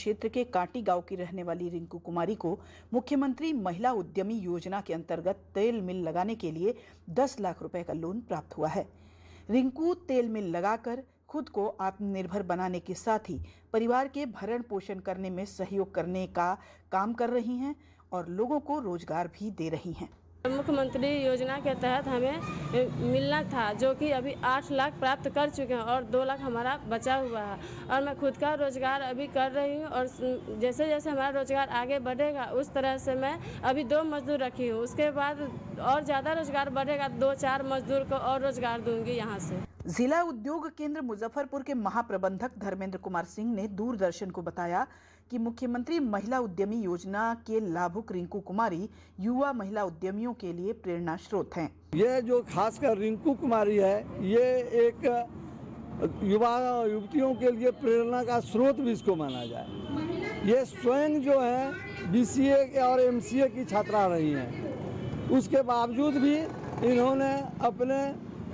क्षेत्र के कांटी गांव की रहने वाली रिंकू कुमारी को मुख्यमंत्री महिला उद्यमी योजना के अंतर्गत तेल मिल लगाने के लिए 10 लाख रुपए का लोन प्राप्त हुआ है रिंकू तेल मिल लगाकर खुद को आत्मनिर्भर बनाने के साथ ही परिवार के भरण पोषण करने में सहयोग करने का काम कर रही हैं और लोगों को रोजगार भी दे रही हैं मुख्यमंत्री योजना के तहत हमें मिलना था जो कि अभी आठ लाख प्राप्त कर चुके हैं और दो लाख हमारा बचा हुआ है और मैं खुद का रोजगार अभी कर रही हूँ और जैसे जैसे हमारा रोजगार आगे बढ़ेगा उस तरह से मैं अभी दो मजदूर रखी हूँ उसके बाद और ज़्यादा रोजगार बढ़ेगा तो दो चार मजदूर को और रोजगार दूंगी यहाँ से जिला उद्योग केंद्र मुजफ्फरपुर के महाप्रबंधक धर्मेंद्र कुमार सिंह ने दूरदर्शन को बताया कि मुख्यमंत्री महिला उद्यमी योजना के लाभुक रिंकू कुमारी युवा महिला उद्यमियों के लिए प्रेरणा स्रोत हैं ये जो खासकर रिंकू कुमारी है ये एक युवा युवतियों के लिए प्रेरणा का स्रोत भी इसको माना जाए ये स्वयं जो है बीसीए और एमसीए की छात्रा रही हैं उसके बावजूद भी इन्होंने अपने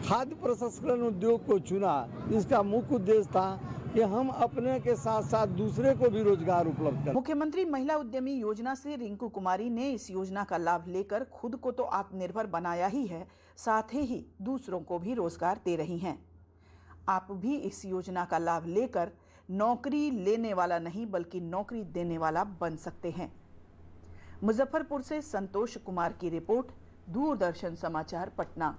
खाद्य प्रसंस्करण उद्योग को चुना इसका मुख्य उद्देश्य था कि हम अपने के साथ साथ दूसरे को भी रोजगार उपलब्ध करें मुख्यमंत्री महिला उद्यमी योजना से रिंकू कुमारी ने इस योजना का लाभ लेकर खुद को तो आत्मनिर्भर बनाया ही है साथ ही दूसरों को भी रोजगार दे रही हैं आप भी इस योजना का लाभ लेकर नौकरी लेने वाला नहीं बल्कि नौकरी देने वाला बन सकते हैं मुजफ्फरपुर से संतोष कुमार की रिपोर्ट दूरदर्शन समाचार पटना